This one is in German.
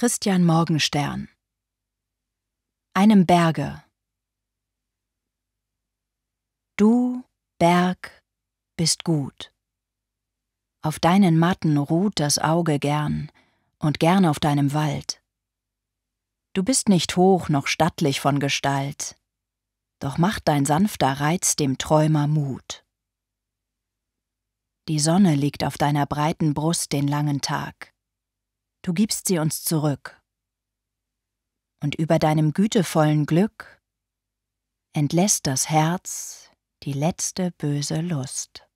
Christian Morgenstern Einem Berge Du, Berg, bist gut. Auf deinen Matten ruht das Auge gern und gern auf deinem Wald. Du bist nicht hoch noch stattlich von Gestalt, doch macht dein sanfter Reiz dem Träumer Mut. Die Sonne liegt auf deiner breiten Brust den langen Tag du gibst sie uns zurück. Und über deinem gütevollen Glück entlässt das Herz die letzte böse Lust.